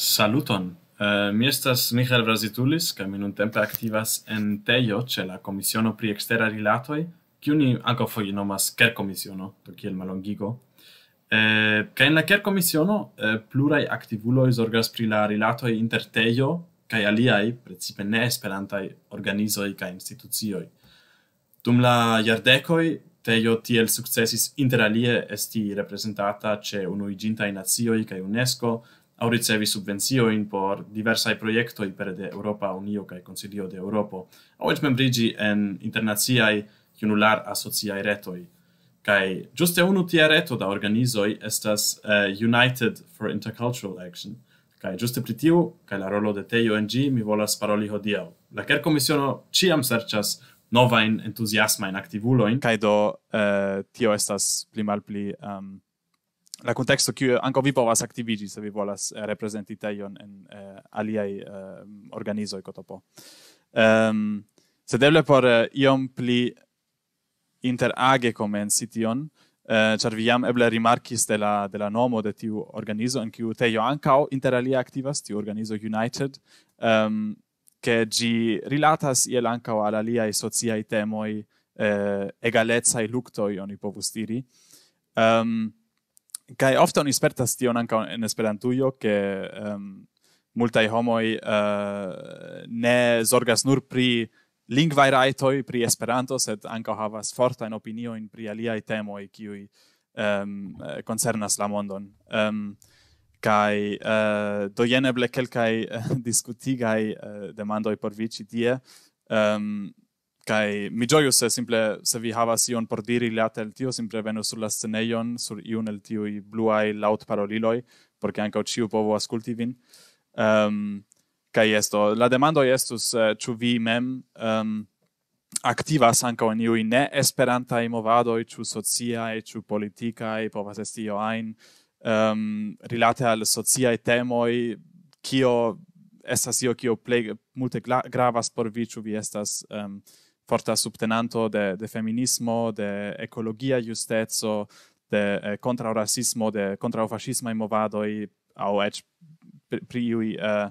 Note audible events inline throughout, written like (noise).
Saluton. Uh, mi estas Michael Brazitulis, ca mi nun tempe activas en teio, ce la Comisiono pri Extera Rilatoi, kiu ni anco foie nomas Ker Comisiono, per kiel malongigo. Uh, ca in la Ker commissiono uh, eh, plurai activulois zorgas pri la rilatoi inter teio, ca aliai, principe ne esperantai, organizoi ca instituzioi. Dum la jardecoi, teio tiel successis inter alie esti representata ce unuigintai nazioi ca UNESCO, au ricevi subvenzio in por diversai proiecto i de Europa Unio kai Consilio de Europa au et membrigi en internazia i junular associa i retoi kai juste unu tia reto da organizoi estas uh, United for Intercultural Action kai juste pritiu kai la rolo de teio ONG mi volas paroli hodiau la ker komisiono ciam serĉas nova in entusiasma in activulo in kai do uh, tio estas pli mal pli um la contexto che anche vi povas activigi, se vi volas eh, rappresentita io in eh, ali eh, organizo e cotopo ehm um, se deve per eh, pli interage come in sition eh, charviam e blare marchi della della nomo de tiu organizo in cui te io inter alia activas, tiu organizo united ehm um, che gi relatas iel lanca al ali ai sociai temoi eh, egalezza e lucto povus diri. ehm um, kai ofte oni spertas tion anka en esperantujo ke um, multaj homoj uh, ne zorgas nur pri lingvaj rajtoj pri esperanto sed anka havas opinio en pri aliaj temoj kiuj um, koncernas la mondon um, kai uh, eh, do yeneble kelkai eh, uh, (laughs) diskutigai uh, demandoi por vici die um, kai mi joyus se simple se vi havas ion por diri la tel tio simple venu sur la sceneion sur iun el tio i blue eye laut paroliloi porque anche ciu povo ascolti vin ehm um, kai esto la demando estus uh, eh, ciu vi mem um, ehm, activa sanca in iu ne esperanta i movado i ciu socia e ciu politica e povas esti io ein um, ehm, rilate al socia e temoi kio estas io kio plej multe gravas por vi ciu vi estas um, forta subtenanto de de feminismo de ecologia justezo de eh, contra rasismo de contra fascismo e movado e au et pri iui uh, eh,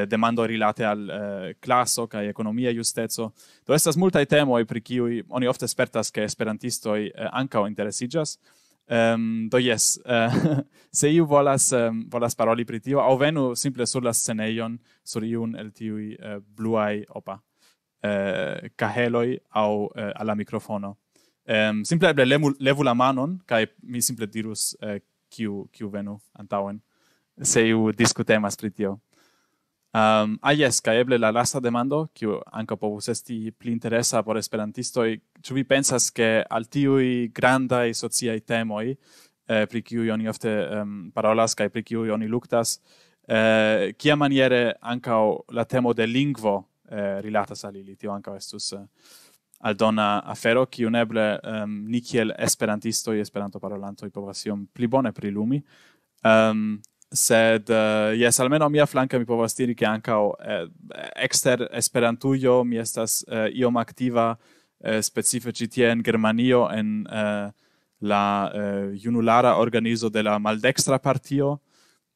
eh demando rilate al eh, classo kai economia justezo do estas multa temo e pri kiui oni ofte spertas ke esperantisto e eh, anka interesigas Um, do yes, eh, (laughs) se iu volas, ehm, volas paroli pri tio, au venu simple sur la sceneion, sur iun el tiui uh, bluai opa eh, caheloi au eh, alla microfono. ehm simple eble levu, la manon, cae mi simple dirus eh, ciu eh, venu antauen, se iu discutemas pritio. Um, ehm, ah, yes, cae eble la lasta demando, ciu anca povus esti pli interesa por esperantistoi, ciu vi pensas che al tiui grandai sociai temoi, eh, pri ciu ioni ofte um, parolas, cae pri ciu ioni luctas, eh, cia maniere anca la temo de lingvo eh, rilatas al ili, tio anca estus eh, al donna afero, qui un eble um, ehm, niciel esperantisto e esperanto parolanto i povasion pli bone pri lumi. Um, ehm, sed, uh, eh, yes, almeno a mia flanca mi povas diri che anca o eh, exter esperantujo mi estas eh, iom activa eh, specifici tie in Germanio en eh, la eh, junulara organizo de la maldextra partio,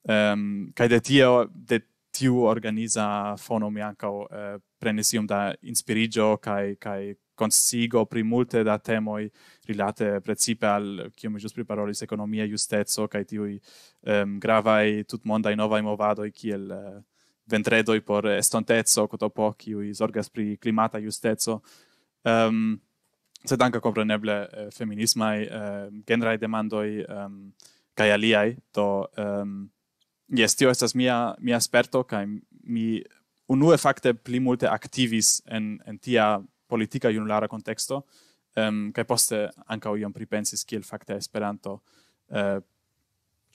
Ehm um, kaj de tio de tiu organiza fono mi anca eh, prenesium da inspirigio cae, kai consigo pri multe da temoi rilate precipe al, cio mi just preparolis, economia justezo cae tiu eh, gravae tut mondai novae movadoi ciel eh, ventredoi por estontezo, cot opo ciu i sorgas pri climata justezo. Um, ehm, sed anca compreneble feminisma eh, feminismai, eh, demandoi, eh, cae aliae, to yes, tio estas mia mia sperto kaj mi unue fakte pli multe aktivis en en tia politika junulara konteksto ehm um, kaj poste ankaŭ iom pripensis kiel fakte Esperanto eh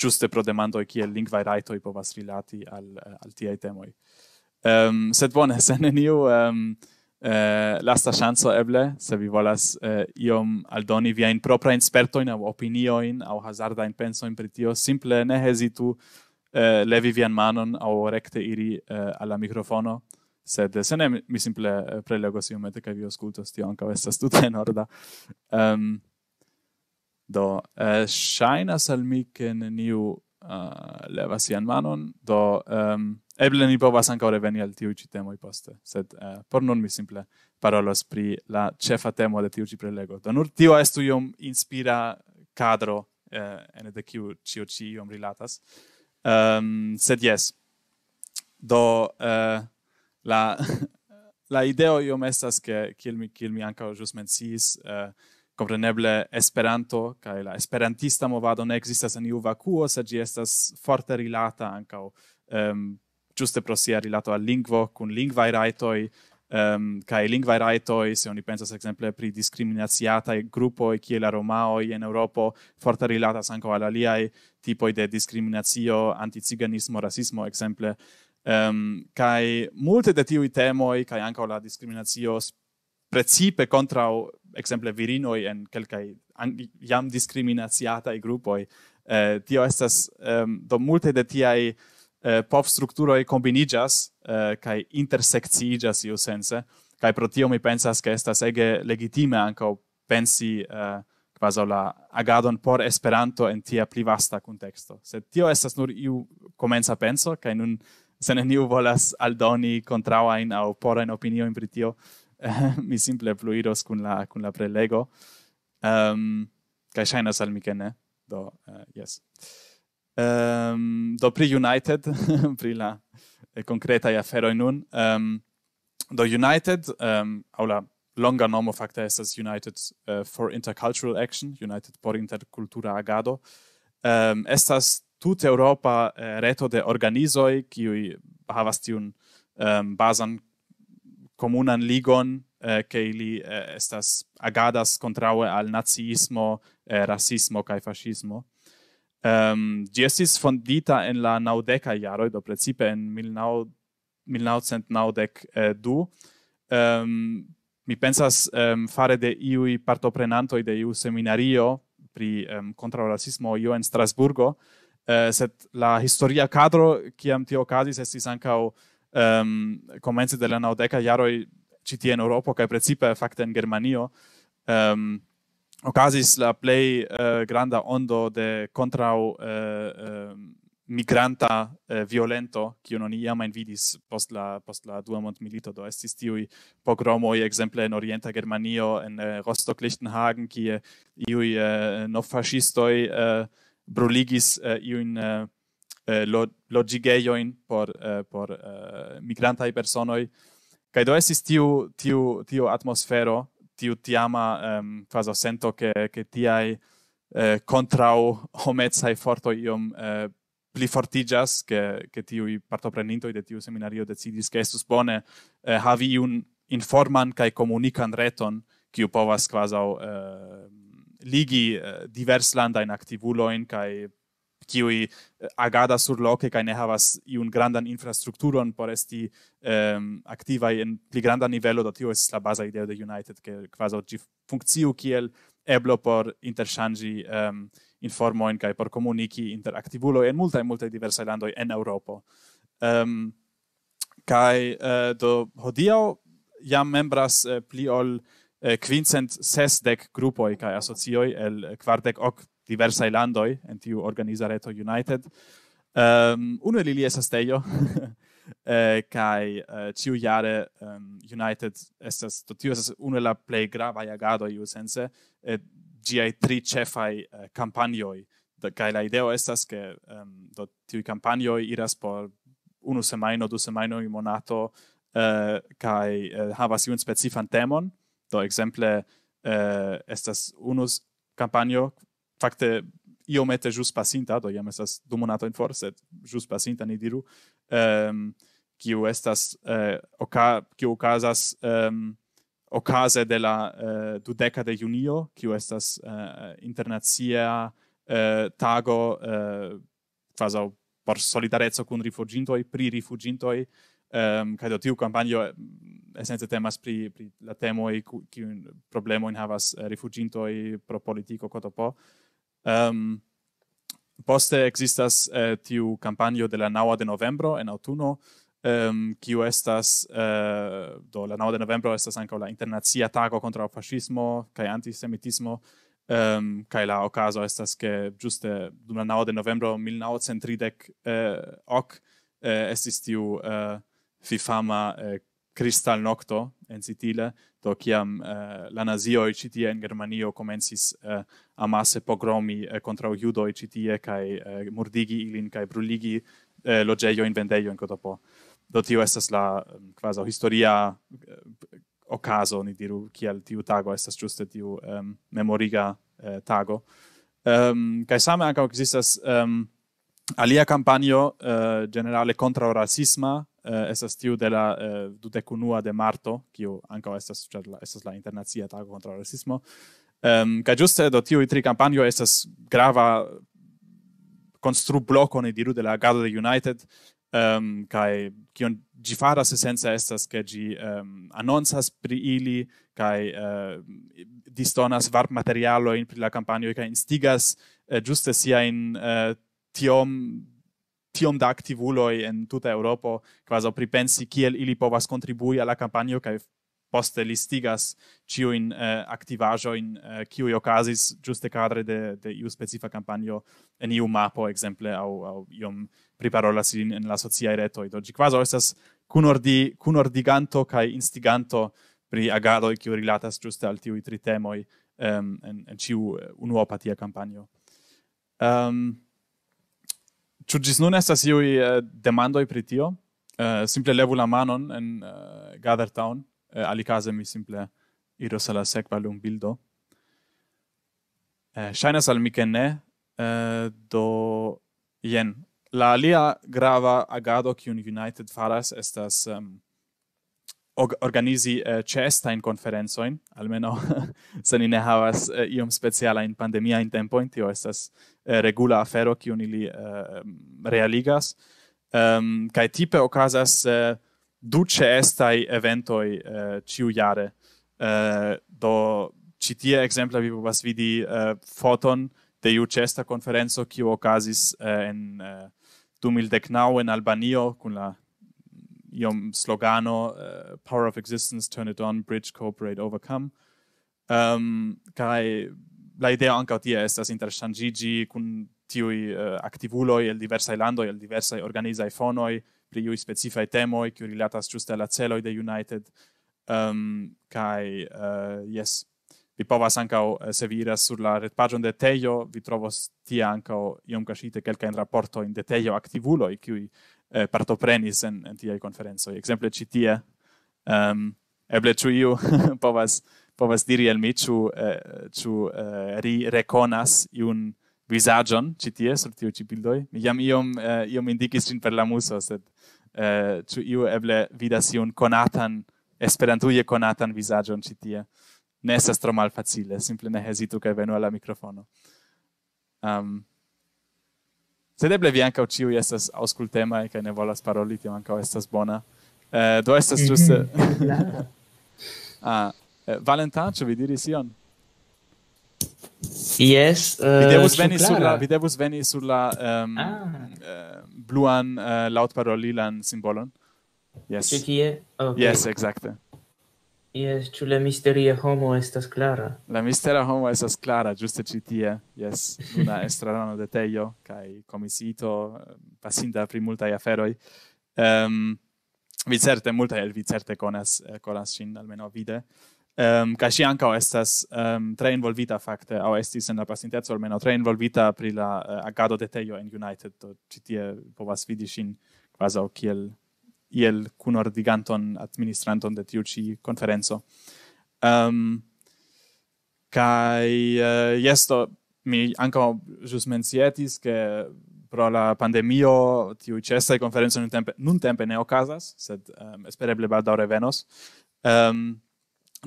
uh, pro demando kiel lingvaj rajtoj povas rilati al eh, al tia temoj. Ehm um, sed bone, (laughs) sen neniu ehm um, eh, lasta ŝanco eble, se vi volas eh, iom aldoni viajn proprajn spertojn aŭ opiniojn aŭ hazardajn pensojn pri tio, simple ne hezitu eh, levi vian manon au recte iri eh, alla microfono, sed se ne mi simple eh, prelegos si ete, ca vi oscultos tio anca vestas tuta in orda. Um, do, eh, shainas al mi che neniu uh, eh, levas ian manon, do, um, eble ni povas anca veni al tiu ci temoi poste, sed eh, por nun mi simple parolos pri la cefa temo de tiu ci prelego. Do, nur tio estu iom inspira cadro eh, ene de kiu cio ci iom rilatas um, sed yes do uh, la (laughs) la ideo io mestas che kil mi kil mi anca jus mencis uh, eh, compreneble esperanto ca la esperantista movado ne existas en iu vacuo sed gi estas forte rilata anca um, ehm, juste pro rilato al lingvo cun lingvae raitoi um, kai lingua raito se oni pensas exemple pri discriminaziata e gruppo e chi la roma o in europa forte rilata sanco alla lia e tipo de discriminazio antiziganismo rasismo exemple um, kai multe de tiu temo e kai anche la discriminazio principe contra exemple virino en kelkai jam discriminaziata e gruppo e eh, tio estas um, do multe de tiai ai Eh, pop strukturo e combinijas kai eh, intersectijas iu sense kai pro tio mi pensas ke estas ege legitime anko pensi eh, quasi la agadon por esperanto en tia pli vasta contexto se tio estas nur iu comenza penso kai nun se ne niu volas aldoni contrao in au por en opinio in britio eh, mi simple fluiros kun la kun la prelego ehm kai shainas al mi ne do yes um, do pri United, (laughs) pri la e eh, concreta ia fero in un. Um, ehm, do United, um, au la longa nomo facta estes United uh, for Intercultural Action, United por Intercultura Agado, um, estas tut Europa uh, reto de organizoi, qui havas tiun um, basan comunan ligon, ke uh, li uh, estas agadas contraue al nazismo, uh, rassismo cae fascismo. Ehm Jesus von Dita in la Naudeca Jaro do principe in 1992. Milnau Naudec du. Ehm, mi pensas ehm fare de iu i de iu seminario pri ehm contra il razzismo io in Strasburgo set la historia cadro che am tio casis, se si sanca o ehm de la Naudeca Jaro ci tiene Europa kai principe fakte in Germanio, Ehm um, occasis la play uh, eh, granda ondo de contra uh, eh, uh, eh, migranta uh, violento che non ia mai vidis post la post la duamont milito do estis tiu pogromo e exemple in orienta germanio en uh, rostock lichtenhagen ki i uh, no fascistoi uh, bruligis uh, iun uh, lo, logigeioin por uh, por uh, migranta i personoi kai do estis tiu tiu tiu atmosfero tiu tiama um, ehm, quasi sento che che ti hai eh, contra homezai iom eh, pli fortigias, che che ti i parto prendinto de tiu seminario de che discesto spone eh, havi un informan kai comunican reton che u povas quasi eh, ligi eh, landa in activulo in kai qui eh, agada sur loque ca ne havas iun grandan infrastructuron por esti um, activai in pli granda nivelo, do io es la basa idea de United, que quasi oggi funccio ciel eblo por interchangi um, informoin ca por comunici interactivulo in multa e multa diversa landoi en Europa. Ehm ca eh, do hodiao jam membras uh, pli ol Quincent Sesdek Grupoi kai Asocioi el Quartek Ok diversa landoi en tiu organizareto United. Um, uno lili esas teio, (laughs) eh, kai uh, ciu jare um, United esas, to tiu esas uno la plei grava iagado iu sense, et giai tri cefai uh, eh, campanioi, da, kai la ideo esas che um, ehm, do tiu campanioi iras por unu semaino, du semaino in monato, uh, kai uh, havas iun specifan temon, do exemple uh, estas unus campanio, facte io mette jus pacinta do iam esas du monato in forse jus pacinta ni diru ehm um, qui estas eh, oca qui ocasas ehm um, ocase della eh, du decade junio qui estas eh, internazia eh, tago eh, fazo per solidarezzo con rifugiinto e pri rifugiinto e ehm um, cadotiu campagno e eh, senza tema pri la temo e qui problema in havas eh, rifugiinto e pro politico cotopo Um, poste existas eh, tiu campanio de la 9 de novembro en autuno, um, ehm, kiu estas, eh, do la 9 de novembro estas ancao la internazia tago contra o fascismo kai antisemitismo, um, kaj la ocaso estas ke juste dum la 9 de novembro 1930 eh, ok, eh, estis tiu eh, fifama eh, kristal Nocto en Sitile, do kiam eh, la nazioi citie en Germanio comensis eh, amasse pogromi eh, contra judoi citie, cae eh, murdigi ilin, cae bruligi eh, logeio in vendeio in Cotopo. Do tio estas la quasi mm, historia eh, ocaso, ni diru, kiel tiu tago estas juste, tiu memoriga eh, tago. Um, cae same anca existas... Um, alia campanio, eh, generale contro il razzismo uh, eh, esso stiu della uh, eh, de marto che io anche questa società la internazia tago contro il razzismo ehm um, ca giusto do tiu i tre campagna grava constru blocco nei diru la gado de united ehm um, ca che un gifara se senza esso che gi ehm um, annonza sprili ca uh, distonas varp materiale in per la campanio, e ca instigas uh, giusto sia in uh, tiom tiom da activuloi en tuta Europa, quasi pripensi pensi kiel ili povas contribui alla campagna che poste listigas ciu in eh, activajo in kiu eh, iocasis giuste cadre de de iu specifica campagna en iu mapo exemple au au iom pri parola en la sociae reto i dogi quasi estas kunordi kunordiganto kai instiganto pri agado kiu rilatas giuste al tiu tri temoi um, ehm, en en ciu eh, unuo patia campagna um, ehm, Ĉu ĝis nun estas iuj uh, demandoj pri tio? Eh, simple levu la manon en eh, Gather Town. alikaze mi simple iros al la sekva lumbildo. Ŝajnas al mi, ke ne. do jen. La alia grava agado kiun United faras estas organisi og organizi konferencojn, almeno (laughs) se ni ne havas iom speciala in pandemia in tio estas Eh, regula afero ki oni li eh, realigas ehm kai tipe okazas eh, duce estai eventoi ciu jare do ci tie exempla vi vas vidi foton de u chesta conferenzo ki okazis en 2000 de knau in albanio kun la iom slogano power of existence turn it on bridge cooperate overcome ehm kai la idea anche a te è stas interessantigi con ti uh, eh, attivulo e il diversa ilando e il diversa organiza i fonoi pri u specifica i temo e che rilata su sta celo de united ehm um, kai uh, eh, yes vi povas sanca o eh, se vira sur la red pagion de tejo vi trovo ti anca o io un quel in rapporto in detejo attivulo e che uh, parto prenis en, en ti ai conferenzo e esempio ci ti ehm um, e ble povas diri al mi eh, ĉu eh, ri rekonas iun visagion ĉi tie sur tiuj ĉi bildoj mi jam iom uh, iom indikis ĝin per la muso sed eh, ĉu iu eble vidas iun konatan esperantuje konatan visagion ĉi tie ne estas tro malfacile simple ne hezitu kaj venu al la mikrofono sed eble vi ankaŭ ĉiuj estas aŭskultemaj kaj ne volas paroli tio ankaŭ estas bona do estas ĝuste mhm. (laughs) ah. Eh, Valentin, ci vi dire sion? Yes, uh, vi devus veni sur la sur la ehm ah. uh, bluan uh, eh, laut parolilan simbolon. Yes. tie. Okay. Yes, exacte. Yes, tu la misteria homo estas clara. La misteria homo estas clara, giuste ci tie. Yes, una (laughs) estrarano de teio, kai comisito pasinda pri multa iaferoi. Ehm um, vi certe multa el vi certe conas conas sin almeno vide ehm ca si anca estas ehm um, tre involvita facte au estis en la pasintezo almeno tre involvita pri la uh, agado de teio en united to ci po vas vidi sin quasi o kiel iel cun ordiganton administranton de tiu ci conferenzo ehm um, kai uh, eh, yesto mi anca jus mencietis che pro la pandemio tiu cesta conferenzo nun tempe nun tempe ne ocasas, sed um, espereble baldaure venos ehm um,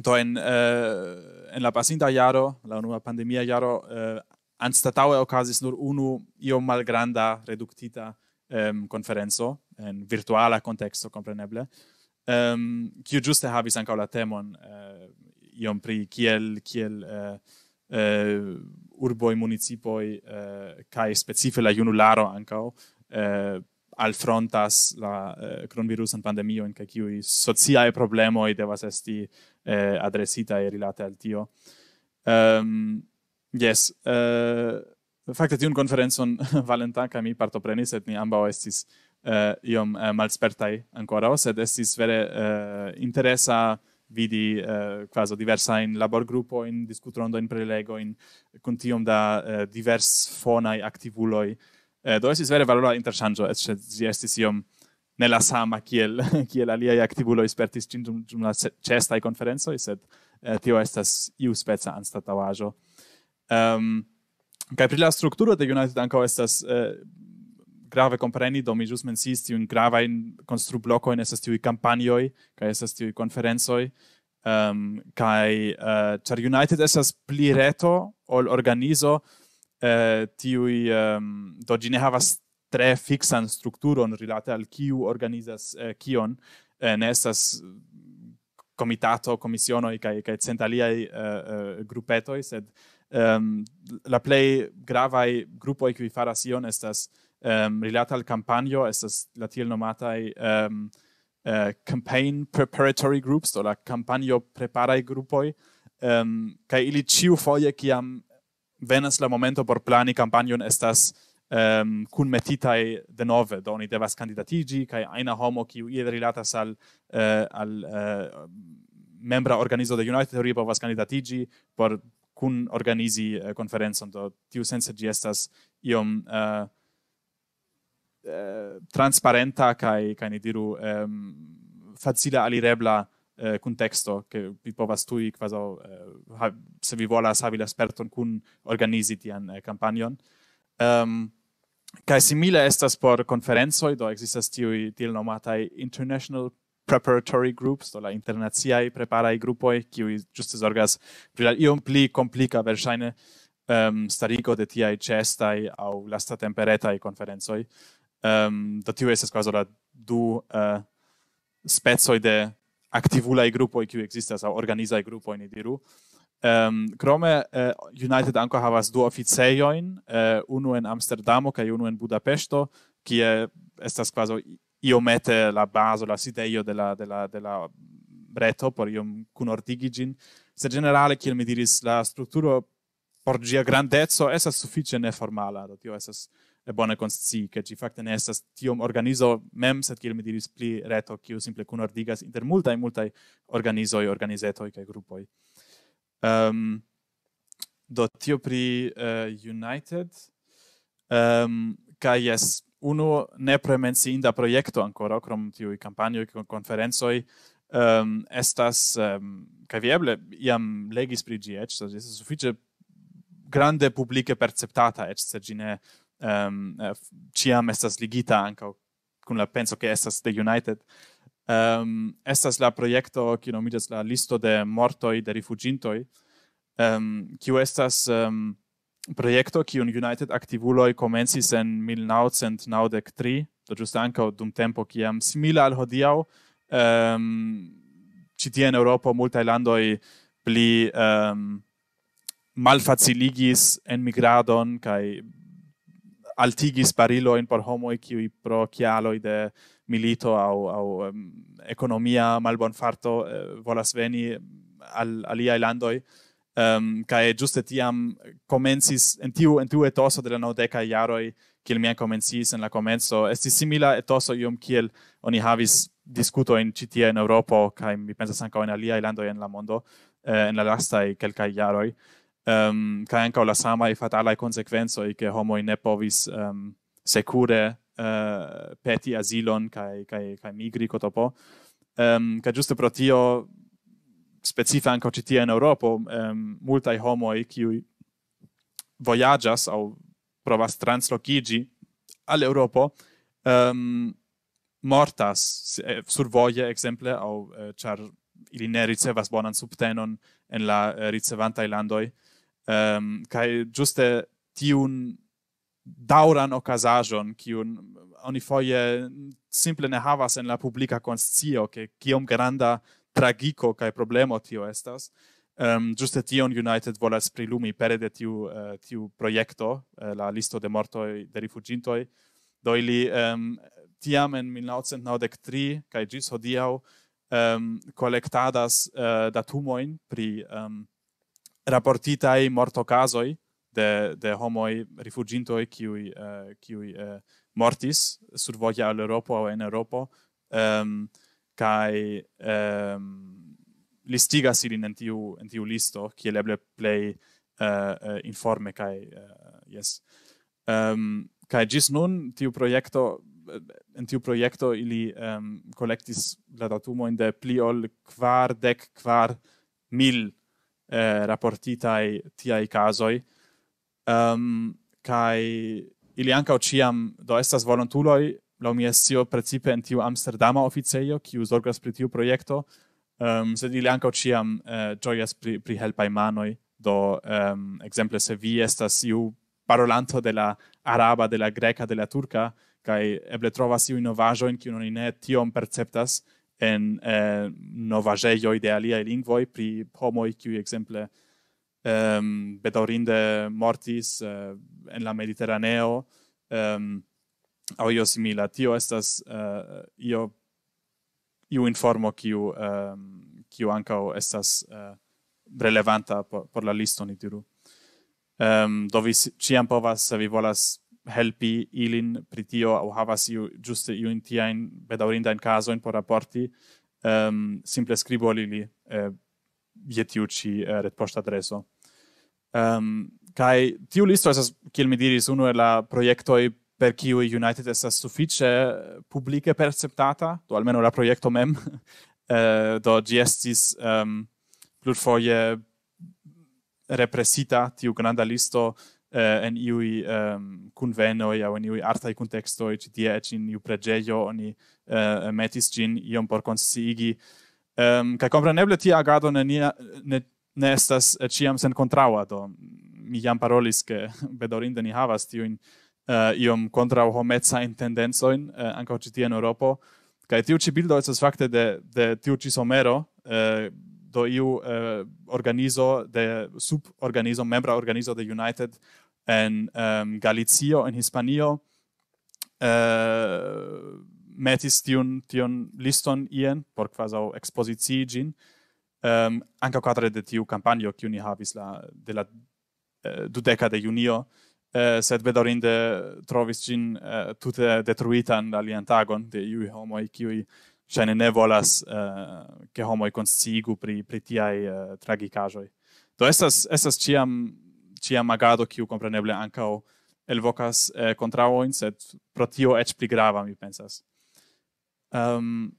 to en uh, en la pasinta yaro la unua pandemia yaro uh, eh, an okazis nur unu io malgranda reductita um, conferenzo en virtuala contexto compreneble, ehm um, qui juste havis ancora la temon uh, pri kiel kiel uh, uh, urboi municipoi uh, kai specifela junularo ancora uh, al frontas la eh, coronavirus en pandemio en kiu i socia e problema i devas esti eh, adresita e rilate al tio. Ehm um, yes, eh uh, fakte tiun konferencon (laughs) Valentin kaj mi partoprenis et ni ambaŭ estis eh iom uh, eh, malspertai ancora sed estis vere eh, interesa vidi eh, quasi diversa in labor gruppo in discutrondo in prelego in con tiom da eh, divers fonai activuloi eh Eh, do es vere valora interessante, es si estis iom um nella sama kiel (laughs) kiel alia ia activulo expertis cinjum cum la cesta i conferenzo, es eh, tio estas iu spezza an Ehm, um, pri la struttura de United Anka estas eh, grave compreni do mi just mensis, si sti grave in constru blocco in esas tiu campanioi, kai estas tiu conferenzoi. Ehm, um, kai uh, United estas pli reto ol organizo, eh, tiui, um, do gine havas tre fixan strukturon rilate al kiu organizas eh, kion, eh, ne estas komitato, komisionoi, kai, kai centaliai eh, eh, gruppetoi, sed um, la plei gravai gruppoi kui faras ion estas um, rilate al campanio, estas la tiel nomatai um, Uh, campaign preparatory groups, o la campanio preparai gruppoi, um, kai ili ciu foie, kiam venas la momento por plani campanion estas ehm um, kun metita de nove do ni devas kandidatigi kaj aina homo kiu ie sal uh, al uh, membra organizo de United Theory povas kandidatigi por kun organizi uh, eh, konferencon do tiu sense gi estas iom uh, transparenta kai kai ni diru ehm um, facila alirebla eh, contexto che vi può tui quasi eh, se vi vuole savi l'esperto con organizzi ti an eh, ehm um, kai simile estas por conferenzo do existas ti ti nomata international preparatory groups do la internazia i prepara i gruppo e qui giusto sorgas pri la io pli complica per shine ehm um, starico de ti ai cesta i au la sta temperata i conferenzo ehm um, do ti es quasi la du uh, eh, spezzo de activula i grupo qui existas au organiza i gruppo in diru ehm um, uh, united anco havas du officeioin uh, eh, uno in amsterdamo kaj uno in budapesto qui estas quasi io mette la base la sideio della della della breto por io kun ortigigin se generale che mi diris la struttura por gia grandezo esas sufficie ne formala do tio esas e bona consci che ci fatta ne tiom organizo mem set che mi diris pli reto che simple con ordigas inter multa e multa organizo e organizeto e gruppo ehm um, do tio pri uh, united ehm um, ca yes uno ne premensi projekto ancora crom tiu i campagno e conferenzo ehm um, estas um, ehm, ca viable iam legis pri gh so esse suffice grande publiche perceptata et sergine ehm um, eh, ciam estas ligita anca cum la penso che estas de United ehm estas la proiecto che nomidas la listo de mortoi de rifugintoi ehm quo estas um, ehm, proiecto che un United activuloi comensis en 1993 do just anca dum tempo che am simila al hodiau ehm um, citi Europa multa landoi pli ehm malfaciligis en migradon kai altigis barilo in por homo qui pro chialo de milito au au um, economia malbon farto eh, volas veni mm, al alia ilando um, kai juste tiam comensis en tiu en tiu etoso de la nodeca iaro kiel mi comensis en la comenzo esti simila etoso iom kiel oni havis discuto in citia in Europa kai mi pensa sanko in alia ilando en la mondo eh, en la lasta e kelka iaro ehm kai anka la sama e fat consequenzo che homo in nepovis ehm secure eh peti asilon kai kai kai migri ko topo ehm ka giusto pro tio specifica anca ti in europa ehm multai homo e qui voyagas au prova translocigi al europa ehm mortas eh, sur voie, exemple au char eh, ne vas bonan subtenon en la eh, ricevanta landoi, um, kai juste tiun dauran occasion qui un oni foje simple ne havas en la publica conscio che kiom granda tragico kai problema tio estas um, ehm, juste tion united volas prilumi per de tiu uh, tiu projekto uh, eh, la listo de mortoi de rifugintoi do ili um, tiam en 1993 kai gis hodiau um, collectadas uh, eh, datumoin pri um, raportita i morto casoi de de homo i rifuginto i qui uh, eh, qui uh, eh, mortis sur voia al Europa o in Europa ehm um, kai ehm um, listiga si in tiu in tiu listo qui leble play uh, eh, uh, informe kai uh, yes ehm um, kai gis nun tiu proiecto in tiu proiecto ili ehm um, collectis la datumo in de pli ol quar dec quar mil eh, raportitai tiai casoi. Um, ehm, kai ili anca ociam do estas volontuloi, la mi sio precipe in tiu Amsterdama officio, kiu zorgas pri tiu proiecto, um, ehm, sed ili anca ociam eh, joias pri, pri helpai manoi, do, um, exemple, se vi estas iu parolanto de la araba, de la greca, de la turca, kai eble trovas iu innovajoin, kiu non ine tiom perceptas, en eh, novajejo de aliae e lingvoi pri homo i qui exemple ehm um, bedorinde mortis uh, en la mediterraneo ehm um, au io simila tio estas uh, io io informo qui um, qui anca o estas uh, relevanta por, por la listo ni diru ehm um, dove ci ampovas vi volas helpi ilin pri tio au havas iu giuste iu in tiain bedaurinda in caso in por rapporti um, ehm, simple scribo al ili eh, ci eh, red posta adreso um, ehm, kai tiu listo esas kiel mi diris uno e la proiectoi per kiu united esas suffice publike perceptata do almeno la proiecto mem (laughs) eh, do gestis um, ehm, plurfoje represita tiu granda listo eh, en iui um, ehm, convenoi au en iui artai contextoi, ci tia ec in iu pregeio, oni eh, metis gin iom por consigi. Um, ca compreneble tia agado ne, nia, ne, ne estas ciam sen contraua, do mi jam parolis che (laughs) bedorinde ni havas tiu in eh, iom contra o homezza eh, in tendenzoin eh, anche in Europa ca tiu ci bildo estas facte de de tiu ci somero eh, do iu uh, organizo de sub organizo membra organizo de United en um, Galicio en Hispanio uh, metis tion tion liston ien por quasi au gin um, anca quadre de tiu campanio ciuni havis la, de la uh, eh, du deca de junio Uh, sed vedorinde trovis gin uh, tute detruitan tagon de iui homoi, kiui Šajne ne volas uh, eh, ke homo i konsigu pri pri ti ai eh, tragikajoj. Do esas esas ciam ciam magado kiu kompreneble ankaŭ el vocas kontraŭojn, eh, sed pro tio eĉ pli grava mi pensas. Um,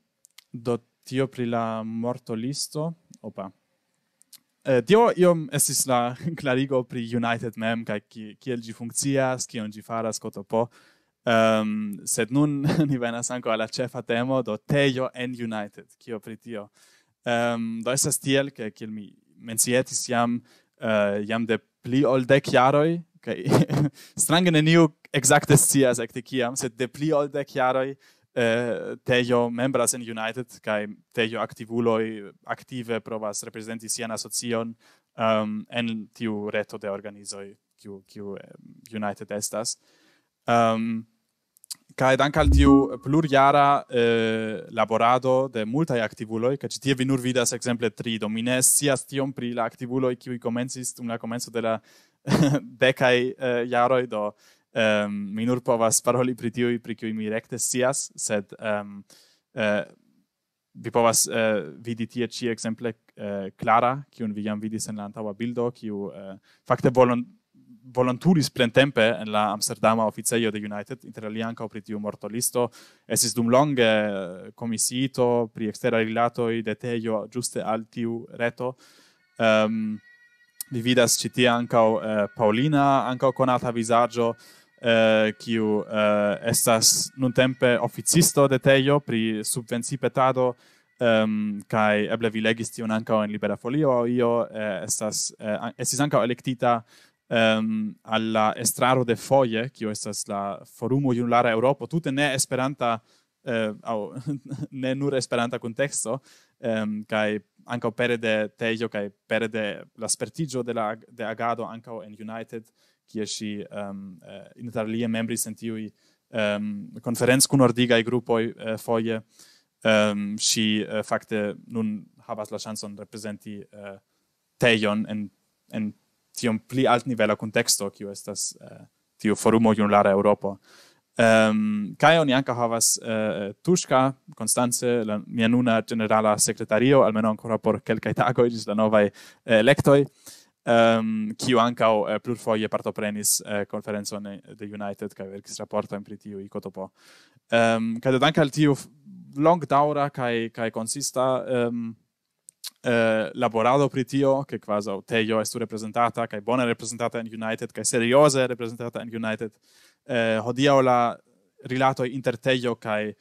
do tio pri la morto listo, opa. Eh, tio iom estis la klarigo (laughs) pri United mem kaj kiel ĝi funkcias, on ĝi faras, koto po. Um, sed nun ni (laughs) venas anco alla cefa temo do TEJO en United, cio pri tio. Um, do esas tiel, che kil mi mencietis jam, uh, jam de pli ol dec jaroi, okay. (laughs) strangene niu exacte scias ecti ciam, sed de pli ol dec jaroi uh, eh, teio membras en United, cai TEJO activuloi active provas representi sian asocion um, en tiu reto de organizoi cio eh, United estas um, ehm, kai dank al tiu pluriara eh, laborado de multa activulo ca ci tie vinur vidas exemple tri dominesia stion pri la activulo ki vi komencis dum la komenco de la (laughs) decai eh, jaroi do um, mi nur povas paroli pri tiu pri kiu mi recte sias sed um, eh, vi povas eh, vidi tie ci exemple eh, clara kiun vi jam vidis en la antaŭa bildo kiu eh, fakte volon volonturis plentempe en la Amsterdama officeio de United, inter alia ancao pri mortolisto, esis dum longe comisito eh, pri extera rilatoi de teio giuste al tiu reto. Um, vi vidas citi ancao uh, eh, Paulina, ancao conata visaggio, uh, eh, quiu uh, estas nun tempe officisto de teio pri subvencipetado, um, ehm, kai eble vi legis tion ancao en Libera Folio, io estas, eh, estis ancao electita ehm um, alla estraro de foglie che è la forum Junulara europa tutte ne speranta eh (laughs) ne nur speranta contesto ehm um, kai anche per de tejo kai per de la spertigio della de agado anche in united che si ehm um, in italia membri sentiu i ehm um, conferenz con ordiga i gruppo eh, foglie ehm um, si eh, facte fakte nun havas la chance on rappresenti uh, tejon en en tiom pli alt nivela contexto che estas eh, tio forum ogni un europa ehm um, kai oni anche havas eh, tuska constanze la mia nuna generala secretario almeno ancora por quel kai la nova eh, electoi ehm um, kiu anche eh, plurfoje the eh, united kai vel che rapporto in pritio i cotopo ehm um, kai anche al tio long daura kai kai consista ehm um, Eh, laborado pri tio che quasi teio è stu representata che bona representata in united che seriosa representata in united eh hodia la rilato inter teio kai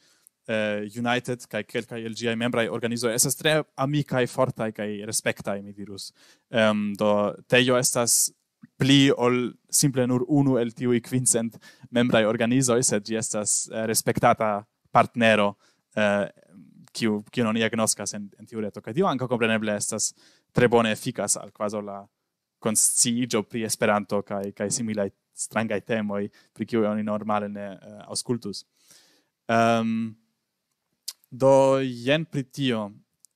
eh, united kai quel kai el gi membra organizzo es tre amica e forte kai respecta mi virus ehm do teio estas pli ol simple nur uno el tio i membro membra organizo es et gi estas eh, respectata partnero eh, kiu kiu non diagnoskas en en tiu reto kaj tio ankaŭ kompreneble estas tre bone efikas al kvazo la konsciiĝo pri Esperanto kaj kaj similaj strangaj temoj pri kiuj oni normale ne uh, ehm do jen pri tio.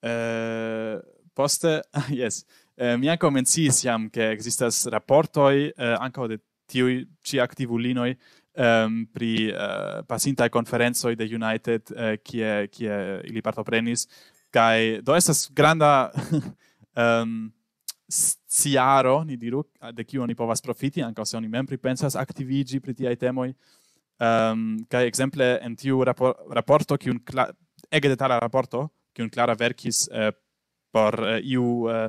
Uh, poste, (laughs) yes, eh, mi ancora menzi jam che existas rapportoi eh, anche de tiu, ci activulinoi um, pri uh, eh, pasintai conferenzoi de United uh, kie, kie ili partoprenis, kai do estas granda um, (laughs) ehm, ziaro, ni diru, de kiu oni povas profiti, anca se oni mempri pensas activigi pri tiai temoi, um, ehm, kai exemple en tiu rapor raporto, kiu un ege detala raporto, kiu un clara verkis uh, por uh, iu uh,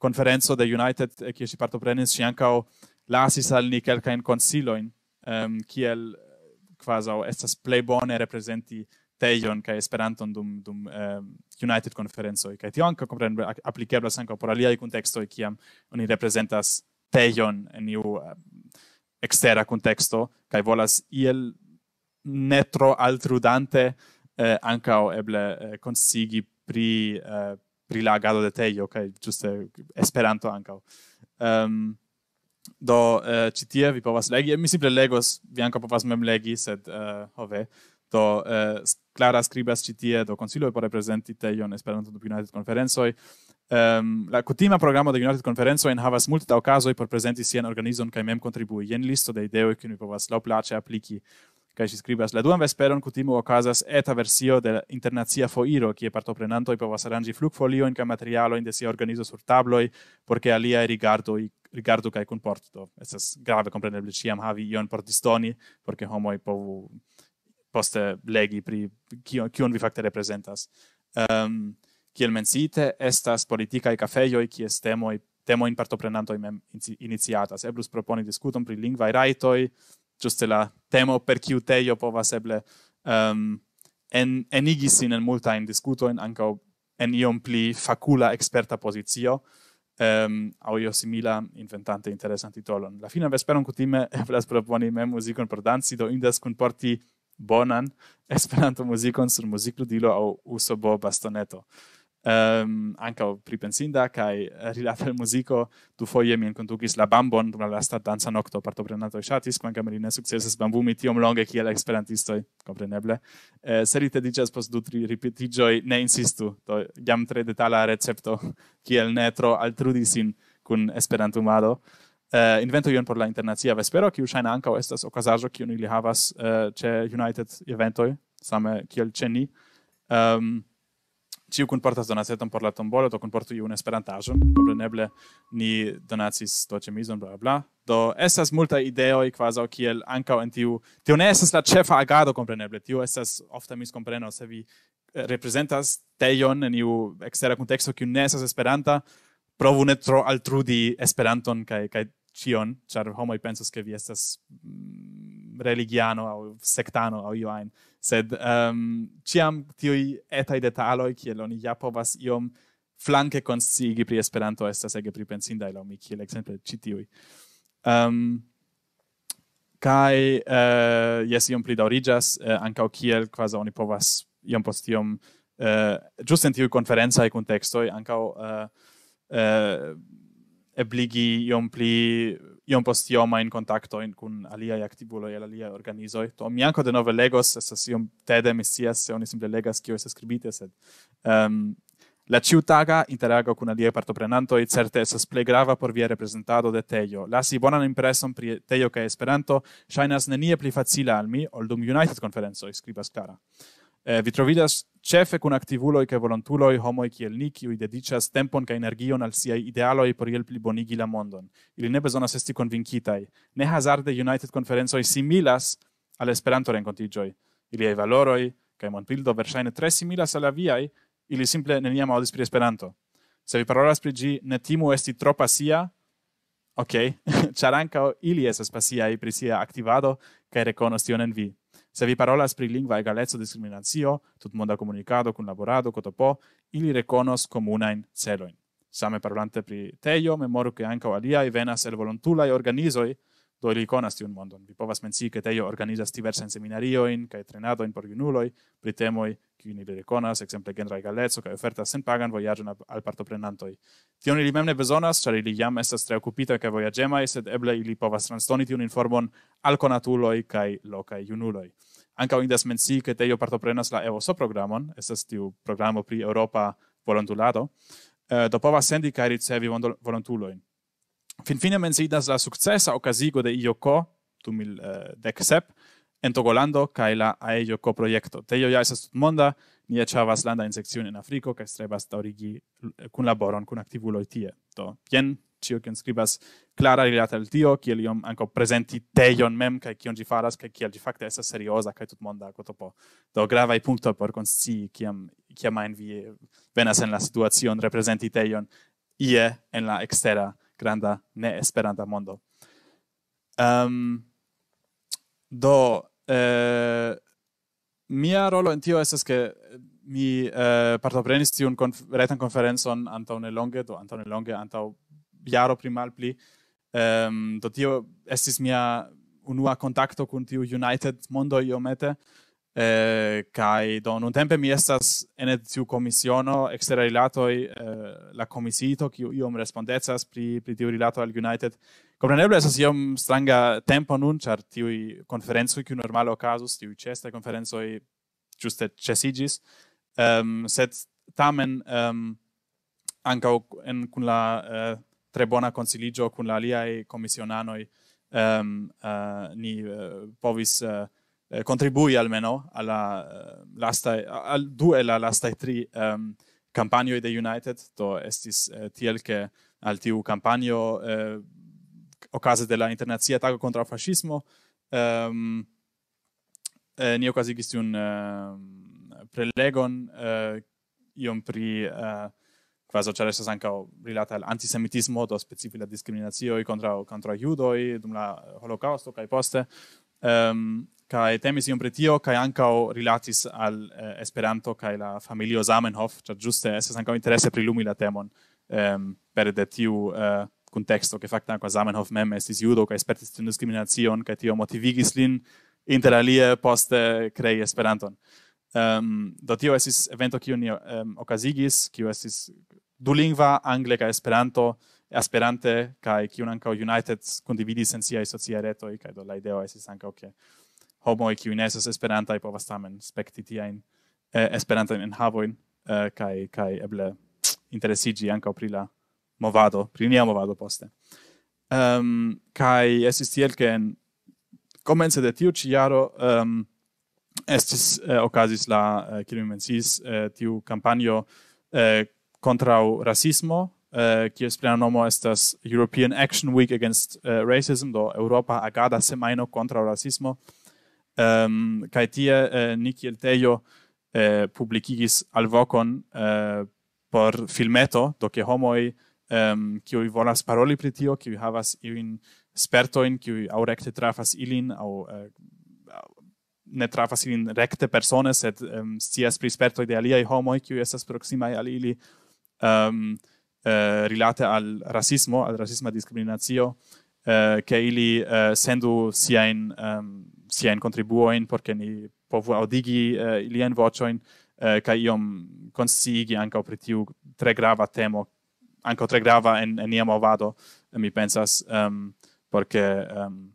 conferenzo de United, che si partoprenis, si ancao lasis al ni kelcaen consiloin um, kiel quasi estas play bone representi teion kai esperanton dum dum um, united conferenzo kai tio anka comprendre applicable sanko por alia contexto e kiam oni representas teion en iu um, ehm, extera contexto kai volas iel netro altrudante eh, eble eh, consigi pri eh, pri la de teio kai juste giuste esperanto ehm um, do eh, ci tie vi povas legi mi simple legos vi anka povas mem legi sed eh, ove do eh, Clara scribas ci tie do consiglio por representi te ion esperanto do United Conferencoi um, ehm, la kutima programma de United Conferencoi en havas multita da por presenti sian organizon kaj mem kontribui jen listo de ideoj kiun vi povas la plaĉe apliki kaj ci scribas la duan vesperon kutimo okazas eta versio de la internacia foiro kie partoprenantoj povas aranĝi flugfoliojn kaj materialojn de sia organizo sur tabloj por ke aliaj i rigardu kai kun porto esas grave comprendeble ciam havi ion por distoni porque homo povu poste legi pri qui vi facte representas ehm um, mensite estas politica e cafe io qui estemo i temo in parto prenanto i mem iniziatas Eblus proponi discutum pri lingua raitoi juste la temo per qui te io eble um, en enigisin en multa in discuto en anco en iom pli facula experta posizio um, ehm, au io simila inventante interessanti titolon. La fina vesperon cutime eblas (laughs) proponi mem musicon per danzi do indes cun bonan (laughs) esperanto musicon sur musicludilo au uso bo bastoneto um, ehm, anche pripensinda kai rilata al musico tu foie mi incontukis la bambon dum la lasta danza nocto parto prenato shatis quanca mi ne successes bambu mi tiom longe chi el esperantisto compreneble eh, Serite te dices pos du tri ripeti joy ne insistu to jam tre detala recepto chi el netro altrudisin kun esperantumado uh, eh, invento ion por la internazia vespero chi usain anca o estas ocasajo chi unili havas che eh, ce united eventoi same chi el ceni um, Ciu kun portas donaceton por la tombolo, to kun portu iu un esperantajo. Compreneble, ni donacis to mizon, bla, bla. Do, esas multa ideoi, quasi, o kiel, anca o en tiu, tiu ne esas la cefa agado, compreneble, tiu esas, ofta mis compreno, se vi eh, representas teion en iu exera contexto, kiu ne esas esperanta, provu ne tro altrudi esperanton, kai, kai, cion, char homo i pensas, ke vi estas mm, religiano au sectano au io ein sed ehm um, ciam tiui eta detaloi, che lo ni japo vas iom flanke consi gibri esperanto esta se gibri pensinda ilo mi che l'esempio ci tiui ehm um, kai eh uh, yes iom pli da origas uh, eh, anka kiel quasi oni povas iom postiom eh uh, just sentiu conferenza e contesto e eh uh, uh, ebligi iom pli iom post iom in contacto in cun aliai activulo e aliai organizoi. To mi anco de nove legos, estas iom tede, mi sias, se oni simple legas cio es escribite, sed ehm, la ciutaga interago cun aliai partoprenanto e certe esas ple grava por via representado de teio. Lasi bonan impreson pri teio ca esperanto, shainas nenie pli facila al mi, oldum United Conferenzo, scribas cara. Eh, vi trovidas cefe cun activuloi che volontuloi homoi qui el ui dedicas tempon ca energion al siai idealoi por iel pli bonigi la mondon. Ili ne besonas esti convincitai. Ne hazarde United Conferenzoi similas al esperanto rencontigioi. Ili ai valoroi, ca imon pildo versaine tre similas alla viai, ili simple neniam audis pri esperanto. Se vi parolas pri gi ne timu esti tropa sia, ok, charanca (laughs) anca ili esas pasiai pri sia activado ca reconostion en vi. Se vi parolas pri lingva egalezzo discriminatio, tut monda comunicado, con laborado, cotopo, ili reconos in celoin. Same parlante pri teio, memoru che anca o aliai venas el volontulai organizoi do ili conas tiun mondon. Vi povas mencii, che teio organizas diversa in seminarioin, cae trenadoin por junuloi, pri temoi, qui ni vede conas, exemple genra egaletso, cae ofertas sen pagan voyagion al partoprenantoi. Tion ili memne besonas, char ili jam estas treocupita occupita cae voyagemai, sed eble ili povas transdoni tiun informon al conatuloi cae locae junuloi. Anca indes mencii, che teio partoprenas la EOSO programon, estes tiu programo pri Europa volontulado, eh, do povas sendi cae ricevi volontuloin fin fine men si das la successa o casigo de io tu mil uh, eh, dec sep en togolando ca la a ello co proiecto te yo ja esa tut monda ni e chavas landa in sezione in africo ca strebas da origi cun eh, laboron cun activulo tie to bien cio que scribas clara rilata al tio che liom anco presenti teion mem che chi ongi faras che chi al di facto essa seriosa che tut monda co topo do grava i punto por con si chiam chiamain vi venas en la situacion, representi teion ie en la extera granda ne esperanta mondo. Um, do, eh, mia rolo in tio esas che mi eh, partoprenis tiun conf retan conferenzon antau ne longe, do antau ne longe, antau jaro primal pli, um, do tio estis mia unua contacto cun tiu United Mondo iomete, mette, Eh, kai do un tempo mi estas en tiu komisiono ekster rilato eh, la komisito kiu io mi pri pri tiu rilato al United kompreneble estas iom stranga tempo nun ĉar tiu konferenco kiu normalo okazus tiu ĉesta konferenco juste ĉesigis ehm um, tamen ehm um, anca en cun la trebona eh, tre bona consiligio cun la aliae commissionanoi um, uh, eh, ni uh, povis uh, eh, contribui almeno alla eh, lasta al due la lasta e tri ehm campagno de United to estis eh, tiel che al tiu campagno eh, occasione della internazia tago contro il fascismo ehm eh, ne quasi gisti un ehm, prelegon eh, iom pri eh, quasi c'è stato anche rilata al antisemitismo do specifica la discriminazione contro contro judoi dum la holocausto kai poste ehm kai temis iom pretio tio kai ankaŭ rilatis al eh, Esperanto kai la familio Zamenhof ĉar ĝuste estas ankaŭ interesse pri lumi la temon ehm per de tiu eh, kunteksto ke fakte ankaŭ Zamenhof mem estis judo kai spertis tiun diskriminacion kai tio motivigis lin interalie poste krei Esperanton ehm do tio estis evento kiu ni ehm, okazigis kiu du lingva, angle kai Esperanto Esperante kai kiu ankaŭ United kondividis en siaj sociaj retoj kai do la ideo estis ankaŭ ke okay homo qui nessus esperantai povas tamen spekti tiain eh, esperantan havoin eh, kai kai eble interesigi anka pri la movado pri nia movado poste ehm kai esistiel ke en komence de tiu ciaro ehm um, estis eh, okazis la eh, mi mencis eh, tiu kampanjo eh, kontra rasismo eh, kiu nomo estas European Action Week against eh, Racism do Europa agada semajno kontra rasismo um, kai tie eh, Nikiel Tejo eh, al alvokon eh, por filmeto, do che homoi um, ehm, kiui volas paroli pritio tio, kiui havas iuin spertoin, kiui au recte trafas ilin, au eh, ne trafas ilin recte persone, sed um, ehm, sias pri spertoi de aliai homoi, kiui esas proximae al ili, um, rilate al rasismo, al rasisma discriminatio, eh, ke ili eh, sendu siain um, sia contribuoin, contribuo perché ni po audigi uh, ilian voce eh, ca uh, iom consigi anche per tre grava temo anche tre grava en en iam vado eh, mi pensas um, ehm, perché um,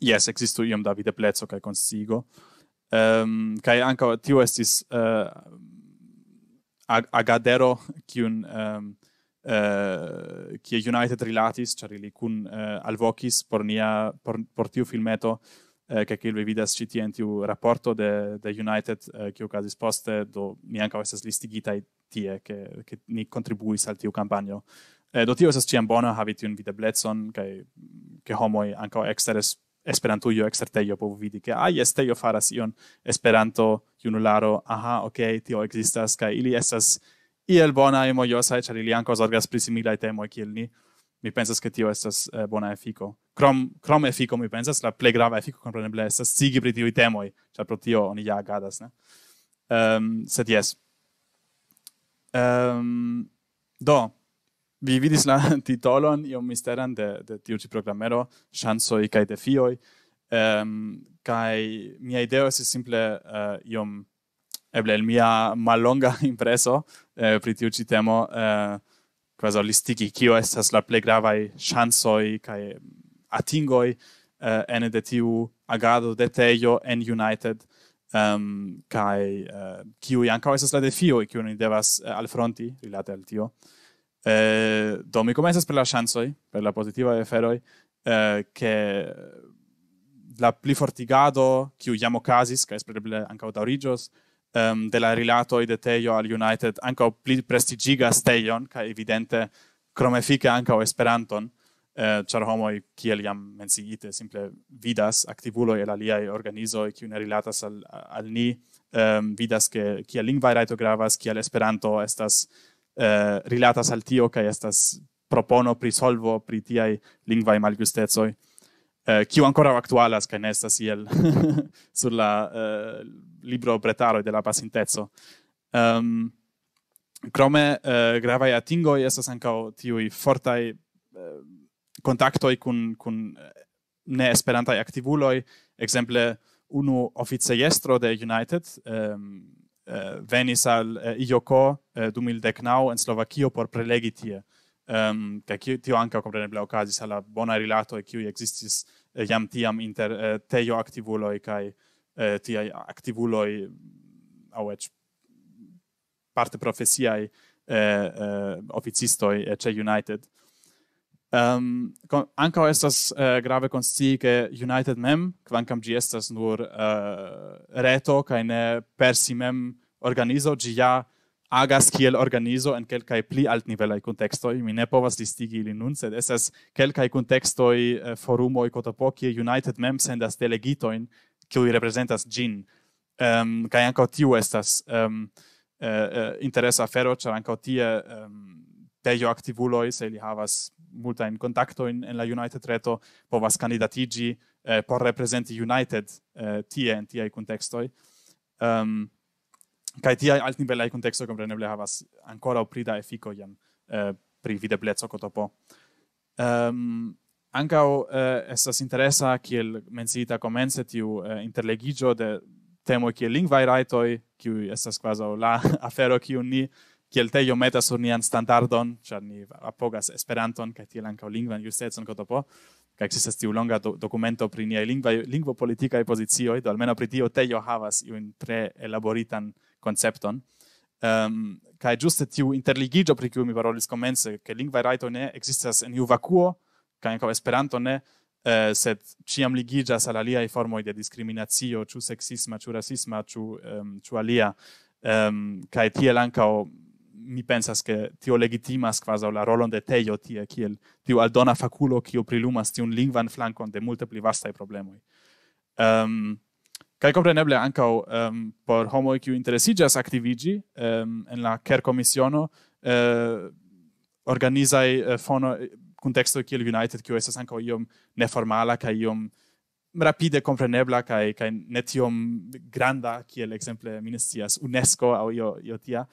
yes existo iom da vide plezzo ca consigo um, ca anche tiu estis uh, ag agadero kiun um, ehm, uh, qui United Relatis, cioè lì uh, Alvokis, pornia nia, por tiu filmeto, eh, che il vidas ci tient u rapporto de de United eh, che quasi do mi anche questa listigita tie che che ni contribui sal tiu campagno eh, do tio esas ciam bona havi tiu vida bletson mm, homoi che homo anche exter esperanto io exterteio povu vidi che ai yes teio faras ion esperanto junularo aha ok tio existas kai ili esas iel bona e mojosa e charili anche zorgas prisimila temo e kilni ni mi pensas che tio estas eh, bona efiko krom krom efiko mi pensas la plej grava efiko kompreneble estas sigi pri tio itemo ĉar pro tio oni ja agadas ne ehm um, sed jes ehm um, do vi vidis la (laughs) titolon io misteran de de tio ĉi programero ŝanco kaj defio ehm um, kaj mia ideo estas simple uh, iom eble el mia malonga (laughs) impreso eh, pri tio ĉi temo eh, quasi listigi kio estas la plej grava ŝanco kaj atingo uh, eh, de tiu agado de tejo en united um, kaj uh, kio jam estas la defio kiu ni devas uh, eh, al fronti rilate al tio Eh, do mi comenzas per la chansoi, per la positiva de Feroi, che eh, la pli fortigado, qui uiamo casis, che es per anche um, de la rilato de Tejo al United anca pli prestigiga Stejon ca evidente cromefica anca o Esperanton eh, char homo kiel jam mensiite simple vidas activuloi el aliai organizo e kiu ne rilatas al, al ni um, vidas ke kiel lingvae raito gravas kiel Esperanto estas eh, rilatas al tio ca estas propono pri solvo pri tiai lingvae malgustezoi Eh, kiu ancora actualas, ca nestas iel (laughs) sur la eh, libro pretaro de la pasintezo. Ehm um, crome uh, eh, grava ia tingo ia sa eh, contatto uh, i cun cun eh, ne speranta activuloi, exemple uno officiestro de United ehm um, uh, venis al uh, Ioko uh, 2000 in Slovakio por prelegi Ehm um, ka kiu anca comprene ble occasi sa la bona rilato e kiu existis iam tiam inter tejo activuloi kai eh, tiai activuloi au ec parte professiae eh, eh, officistoi eh, che United. Um, ehm, con, ancao estas eh, grave consti che United mem, quancam gi estas nur eh, reto, cae ne per si mem organizo, gi ja agas kiel organizo en kelkai pli alt nivelai contextoi. Mi ne povas distigi ili nun, sed estas kelkai contextoi, eh, forumoi, kotopo, kie United mem sendas delegitoin che representas rappresenta Gin ehm um, che anche tu estas ehm um, eh uh, uh, interessa ferro c'era anche ti ehm um, per io se li havas multa in contatto in en la United Reto po vas candidatigi eh, po rappresenti United eh, in e ti ai contesto ehm um, kai ti ai al nivel ai havas ancora o prida e fico iam eh, privi de cotopo ehm um, Anca eh, estas interesa kiel mencita comence tiu eh, interlegigio de temo qui el lingvai raitoi, qui estas quasi la (laughs) afero qui ni, qui el teio metas ur nian standardon, cia ni apogas esperanton, ca tiel anca o lingvan justetson koto po, ca existas tiu longa do documento pri niai lingvai, lingvo politicae pozizioi, do almeno pri tiu teio havas iu in tre elaboritan koncepton. Um, ehm, ca e giuste tiu interligigio pri qui mi parolis comence, ca lingvai raito ne existas in iu vacuo, kai enco esperanto ne eh, sed ciam ligija salalia i formo de discriminazio chu sexisma chu rasisma chu ehm, chu alia ehm um, ca etia mi pensas ke tio legitima squasa la rolon de teio ti e kiel tio aldona faculo ki o prilumas sti un lingvan flankon de multipli vasta i problemoi ehm um, ca compreneble anca um, ehm, por homo e kiu interesigas activigi um, en la ker komisiono uh, eh, organizai uh, fono contexto che il United che è stato anche io neformala che io rapide comprenebla kai kai netiom granda kiel exemple ministias UNESCO au io io tia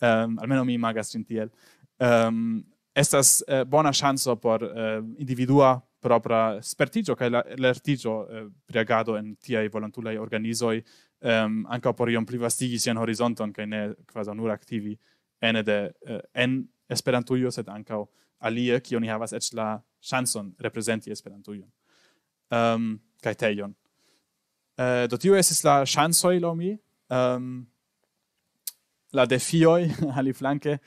um, almeno mi magas ehm um, estas uh, bona chance por uh, individua propria spertigio kai lertigio uh, eh, priagado en tia volontulai organizoi um, ehm, anche por iom privastigi sian horizonton kai ne quasi nur activi ene de uh, en esperantujo sed anche alie qui oni havas et la chanson representi esperantujon um ehm, kai tejon uh, do tio es la chanson lo mi ehm, la defioi (laughs) ali flanke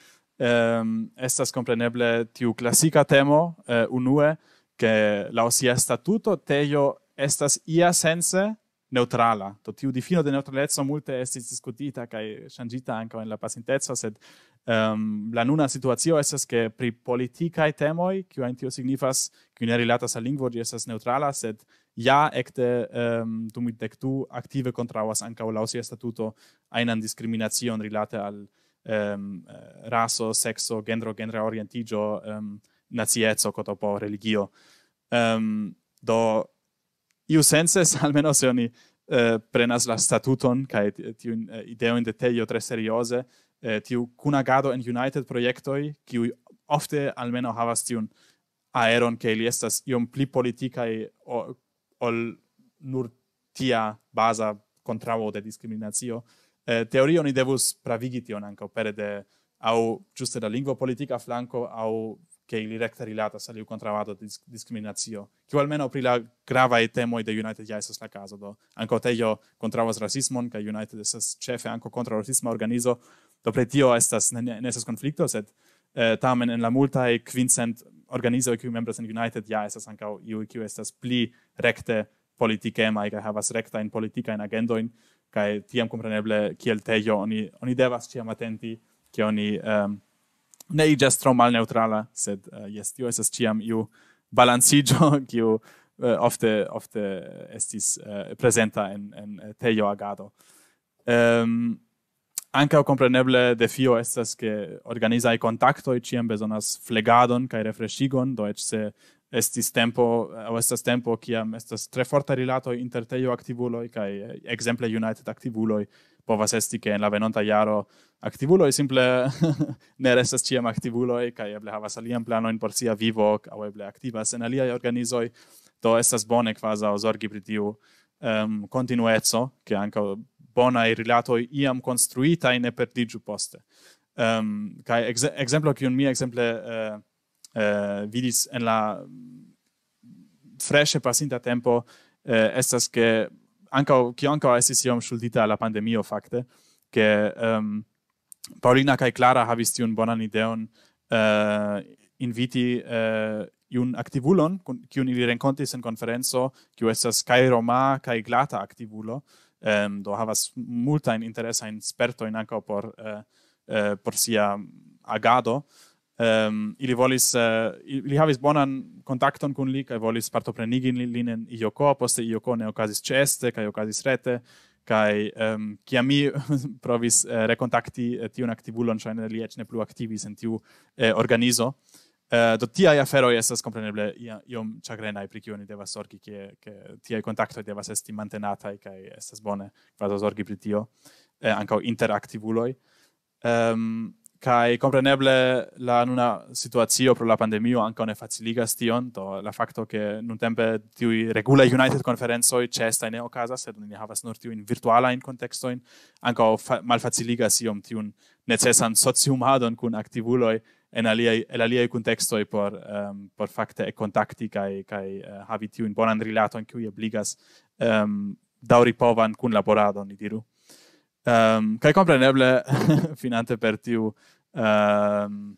ehm estas compreneble tiu klasika temo eh, unue che la osia statuto tejo estas ia sense neutrala. Do tiu difino de neutralezzo multe estis discutita cae changita anco en la pacientezzo, sed Um, la nuna situatio estes che pri politicae temoi, quia in tio signifas, quia ne relatas a lingvo, gi estes neutrala, sed ja ecte um, ehm, dumit dectu active contravas ancao lausia statuto ainan discriminacion relate al um, raso, sexo, gendro, gendra orientigio, um, nazietzo, cotopo, religio. Um, do, iu senses, (laughs) almeno se oni, eh, prenas la statuton cae tiun eh, ideoin de teio tre seriose eh, tiu cunagado in en United projektoj kiu ofte almeno havas tiun aeron ke ili estas iom pli politika ol nur tia baza contravo de discriminatio. eh, teorio ni devus pravigi tion anco pere de au giusto da lingua politica flanco au che il rector rilata sa liu contravato di discriminazio che almeno pri la grava e temo de united ja esas la caso do anco te io contravas racismon, ca united esas chefe anco contra rasismo organizo do pre tio estas ne, ne estas konflikto sed eh, tamen en la multa e quincent organizo kiu membras en united ja estas ankaŭ iu kiu estas pli recte politike mai kaj havas recta in politika in agendo in kai tiam compreneble kiel tejo oni oni devas ĉiam atenti ke oni um, ne iĝas tro malneutrala sed uh, jes tio estas ĉiam iu balancigio (laughs) kiu uh, ofte ofte estis uh, eh, presenta en en agado ehm um, anche o compreneble, de fio estas che organizai contacto e ciem besonas flegadon kai refreshigon do et se estis tempo o estas tempo ki am estas tre forta rilato inter teio activulo e kai exemple eh, united activulo po vas esti ke en la venonta iaro activulo e simple (laughs) ne restas ciem activulo e kai eble havas alian plano in por sia vivo o eble activas en alia organizoi do estas bone kvaza o zorgi pri tiu um, continuetso che anche bona i iam construita in perdigiu poste. Ehm um, kai exemplo qui un mi exemple eh uh, uh, vidis en la mm, fresche passinta tempo uh, estas che anca qui anca esse si la schuldita alla pandemia o facte che ehm um, Paulina kai Clara havis tiun bonan ideon eh uh, inviti uh, eh, un activulon con ili li rencontis in conferenzo qui estas kai roma kai glata activulo um, do havas multa in interesa in sperto in anco por uh, uh, por sia agado ehm um, ili volis uh, ili havis bonan kontakton kun li kaj volis partoprenigi linen li nen poste io ne okazis ceste kaj okazis rete kaj ehm um, ki ami (laughs) provis uh, rekontakti uh, tiun aktivulon ŝajne li eĉ ne plu activis en tiu uh, organizo Eh, do ti ai afero e essas compreneble io chagrenai pri i ni devas sorgi che che ti ai contatto devas esti mantenata e kai essas bone do sorgi pri tio e eh, anche interactivuloi ehm um, kai compreneble la nuna situazio pro la pandemia anche ne faciliga stion to la facto che non tempe ti regula united conference oi che sta ne o casa se ni havas nur ti in virtuala in contesto in anche fa mal faciliga si om ti un necessan socium hadon kun activuloi en aliai el aliai contexto e por um, por facte e contacti kai kai uh, eh, havi tiu in bonan rilato in cui obligas um, dauri povan cun laborado ni diru um, kai compreneble (laughs) finante per tiu um,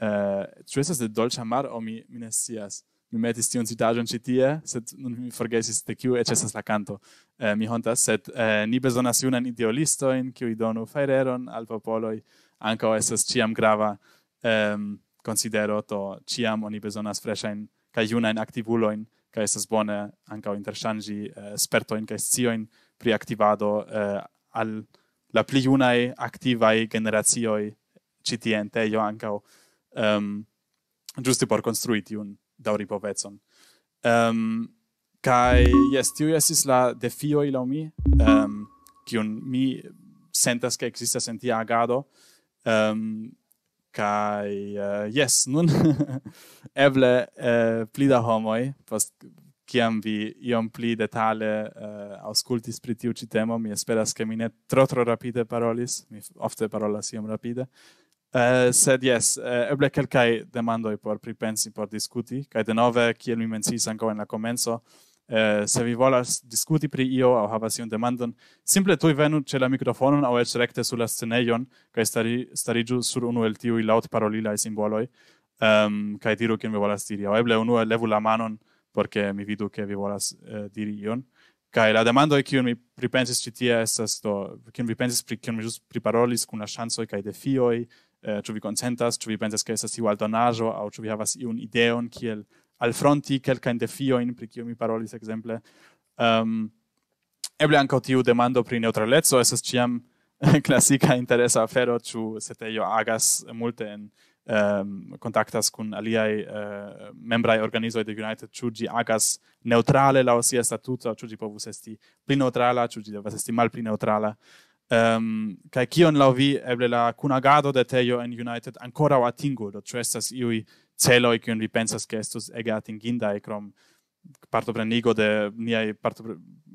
uh, tu de dolce amar o mi minesias mi metis tion citagion citie, set sed nun mi forgesis de kiu ecesas la canto. Eh, mi hontas, sed eh, ni besonas idealisto in cui donu fereron al popoloi, anca o esas ciam grava ehm um, considero to ciam oni bezonas fresha in ca iuna in activulo in ca estas bone anca interchangi eh, sperto in ca sio in preattivado eh, al la pli iuna e activa e generazio e citiente io anca ehm um, giusto por construiti un dauri povezon ehm um, kai yes tu yes is la de fio ilo mi ehm um, mi sentas ke existas sentia tia agado ehm um, kai uh, yes nun (laughs) evle uh, eh, plida homoi post kiam vi iom pli detale uh, eh, auscultis pri tiu ci temo mi esperas ke mi ne tro tro rapide parolis mi ofte parolas iom rapide Uh, sed yes, uh, eble kelkai demandoi por pripensi, por discuti, kai de nove, kiel mi mensis anko en la comenzo, eh, se vi volas discuti pri io au havas iun demandon, simple tui venu ce la microfonon au ec recte su la scenejon, cae stari, stariju sur unu el tiui laut parolilae simboloi, um, ehm, cae diru cien vi volas diri. Au eble unu levu la manon, porque mi vidu che vi volas eh, diri ion. Cae la demandoi cion mi pripensis citia estas, do, cion vi pensis pri cion mi just priparolis cun la chansoi cae defioi, eh, ciu vi consentas, ciu vi pensas che esas iu aldonajo, au ciu vi havas iun ideon kiel al fronti quelca in in pri mi parolis exemple ehm eble anca tiu demando pri neutralezzo esas ciam classica (laughs) interesa afero ciu sete io agas multe in contactas ehm, cun aliai uh, eh, membrai organizoi de United, ciu gi agas neutrale la sia statuto, ciu gi povus esti pli neutrala, ciu gi devas esti mal pli neutrala. Um, ehm, kai kion lao vi eble la cunagado de teio in United ancora o do ciu estas iui celoi quion vi pensas che estus egat in e crom parto prenigo de niai parto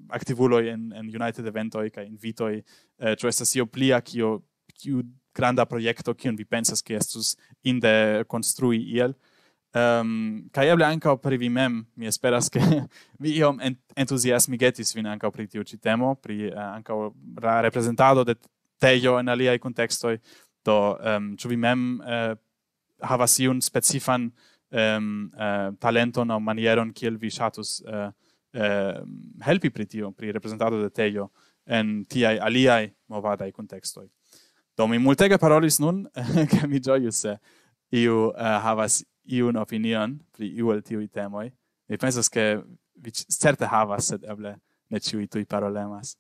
activuloi en, en United eventoi ca invitoi, eh, cioè estas io plia cio più grande progetto quion vi pensas che estus in de construi iel. Um, ehm, ca eble anca o per vi mem, mi esperas che (laughs) vi iom getis vin anca o per tiu citemo, per uh, anca representado de teio en aliai contextoi, do, um, ehm, cio vi mem eh, havas iun specifan um, uh, talenton o manieron kiel vi shatus uh, eh, uh, eh, helpi pri tio, pri representato de teio en tiai aliai movadai contextoi. Do mi multega parolis nun, che (laughs) mi gioius se iu uh, havas iun opinion pri iu el tiui temoi. Mi pensas ke vi certe havas, sed eble ne ciui tui parolemas.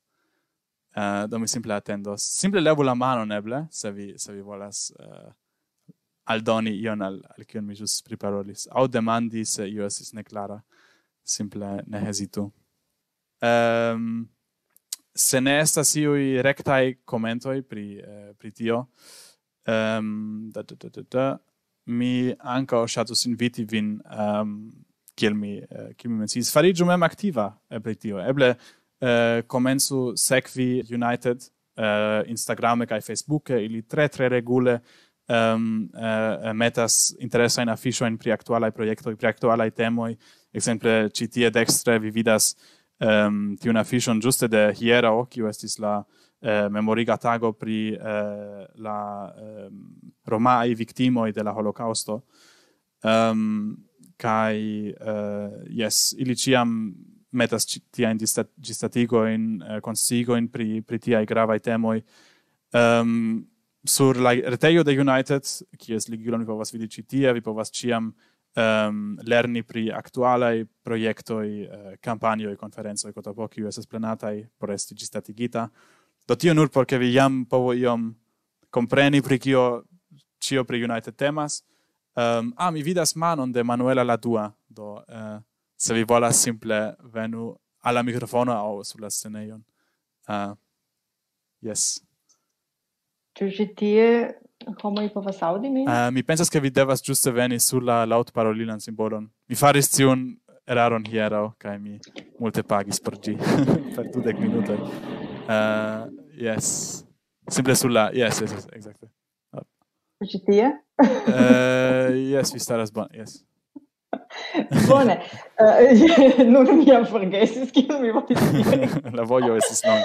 Uh, do mi simple attendos. Simple levo la mano, neble, se vi, se vi volas... Uh, aldoni ion al, al mi just priparolis. Au demandi se eh, io esis ne clara. Simple ne hesitu. Um, ehm, se ne estas iui rectai commentoi pri, eh, pri tio, um, mi anca o shatus inviti vin um, kiel mi, uh, mi mencis. Farigiu mem activa e pri tio. Eble uh, comenzu United uh, Instagrame kai Facebook, ili tre, tre regule um, eh, eh, metas interesa in afficio in pri actuala i projecto i pri actuala i temoi exemple CT ed extra vi vidas um, ti un afficio giuste de hiera occhi o estis la eh, memoriga tago pri la romae victimoi de la holocausto um, kai yes ili ciam metas tia in distatigo in consigo in pri pri tia i grava i temoi um, sur la retejo de United, kies ligilon vi povas vidi ĉi tie, vi povas ĉiam um, lerni pri aktualaj projektoj, eh, kampanjoj, uh, konferencoj, kotop, kiuj planata plenataj por esti gestatigita. Do tio nur por ke vi jam povo iom kompreni pri kio ĉio pri United temas. Um, ah, mi vidas manon de Manuela la dua, do uh, se vi volas simple venu alla microfono o sulla scenejon. Uh, yes. Yes. Tu je tie homo povas vasaudi mi? Ah, mi pensas ke vi devas just veni sur la laut simbolon. Mi faris tion eraron hiero, kaj mi multe pagis por ti. (laughs) Per tu de minuto. Ah, yes. Simple sur la. Yes, yes, yes, exacte. Tu je tie? Eh, yes, vi staras bon. Yes. (laughs) Bone. Eh, (laughs) nun mi am forgesis kiu mi vo. La voglio esis non.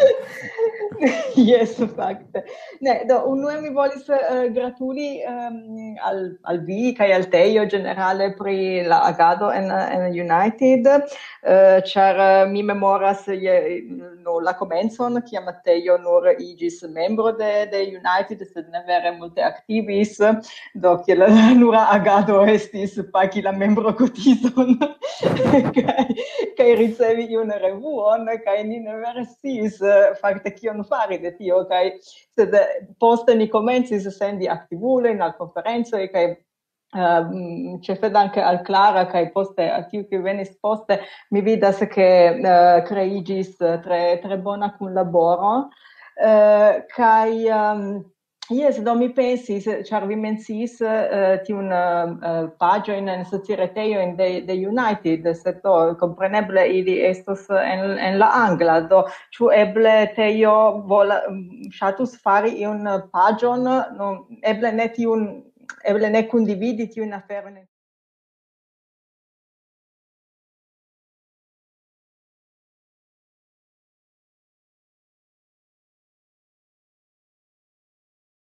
(laughs) yes fact. Ne, do un noi mi volis uh, gratuli um, al al vi kai al teio generale pri la agado en en United. Uh, eh, Char uh, eh, mi memoras je, no la comenzon, no ki Matteo nor igis membro de de United sed ne vere multe activis do che la nura agado estis pa chi la membro cotison, kai kai ricevi un revuon kai ni ne vere sis fakte ki verfvaardigheid hier. Kaj se da postani komenci se sendi aktivulen al konferencoj kaj Um, ehm, če fed anche al Clara, kaj poste, a tiu ki venis poste, mi vidas che uh, eh, creigis tre, tre bona kun laboro, uh, kaj um, Yes, do mi pensis, char vi mensis uh, eh, ti un uh, eh, pagio in societeio in the, the United, se to compreneble ili estos en, en la Angla, do ciu eble teio vola, shatus mm, fari un eh, pagion, no, eble ne ti un, eble ne condividi ti un afer